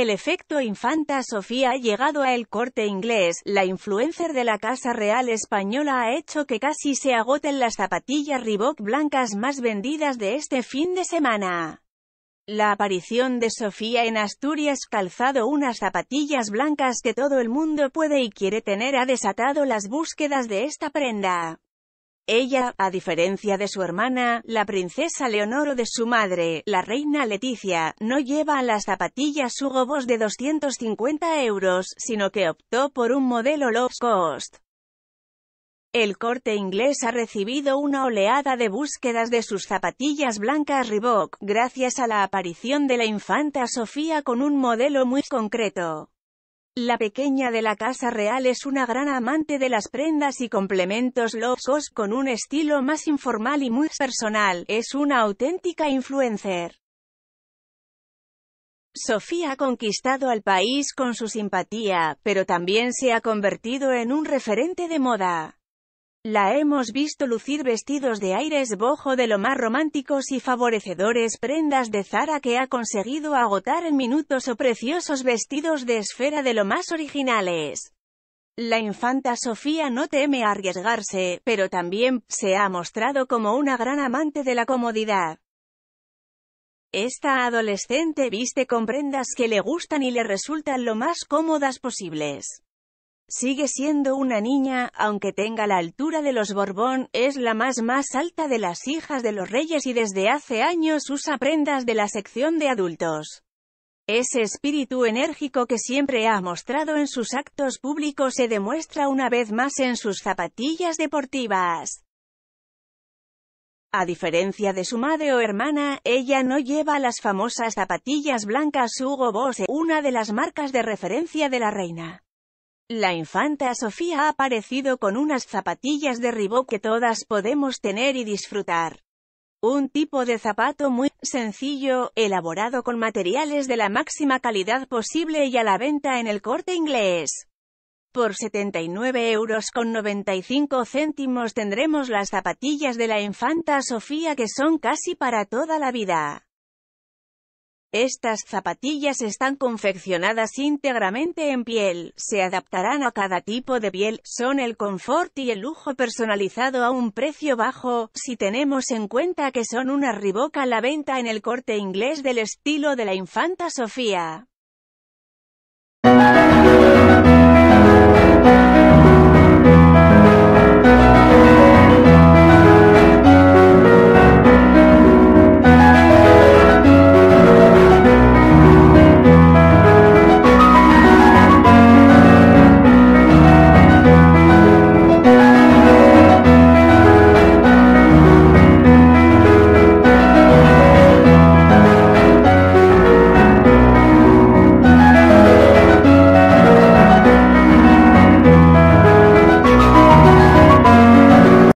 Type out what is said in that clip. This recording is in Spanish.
El efecto Infanta Sofía ha llegado a el corte inglés, la influencer de la Casa Real Española ha hecho que casi se agoten las zapatillas Reebok blancas más vendidas de este fin de semana. La aparición de Sofía en Asturias calzado unas zapatillas blancas que todo el mundo puede y quiere tener ha desatado las búsquedas de esta prenda. Ella, a diferencia de su hermana, la princesa Leonor o de su madre, la reina Leticia, no lleva las zapatillas Hugo Boss de 250 euros, sino que optó por un modelo low cost. El corte inglés ha recibido una oleada de búsquedas de sus zapatillas blancas Reebok, gracias a la aparición de la infanta Sofía con un modelo muy concreto. La pequeña de la Casa Real es una gran amante de las prendas y complementos locos, con un estilo más informal y muy personal, es una auténtica influencer. Sofía ha conquistado al país con su simpatía, pero también se ha convertido en un referente de moda. La hemos visto lucir vestidos de Aires Bojo de lo más románticos y favorecedores prendas de Zara que ha conseguido agotar en minutos o preciosos vestidos de esfera de lo más originales. La infanta Sofía no teme arriesgarse, pero también, se ha mostrado como una gran amante de la comodidad. Esta adolescente viste con prendas que le gustan y le resultan lo más cómodas posibles. Sigue siendo una niña, aunque tenga la altura de los Borbón, es la más más alta de las hijas de los reyes y desde hace años usa prendas de la sección de adultos. Ese espíritu enérgico que siempre ha mostrado en sus actos públicos se demuestra una vez más en sus zapatillas deportivas. A diferencia de su madre o hermana, ella no lleva las famosas zapatillas blancas Hugo Boss, una de las marcas de referencia de la reina. La infanta Sofía ha aparecido con unas zapatillas de ribó que todas podemos tener y disfrutar. Un tipo de zapato muy sencillo, elaborado con materiales de la máxima calidad posible y a la venta en el corte inglés. Por 79 euros con 95 céntimos tendremos las zapatillas de la infanta Sofía que son casi para toda la vida. Estas zapatillas están confeccionadas íntegramente en piel, se adaptarán a cada tipo de piel, son el confort y el lujo personalizado a un precio bajo, si tenemos en cuenta que son una riboca la venta en el corte inglés del estilo de la infanta Sofía.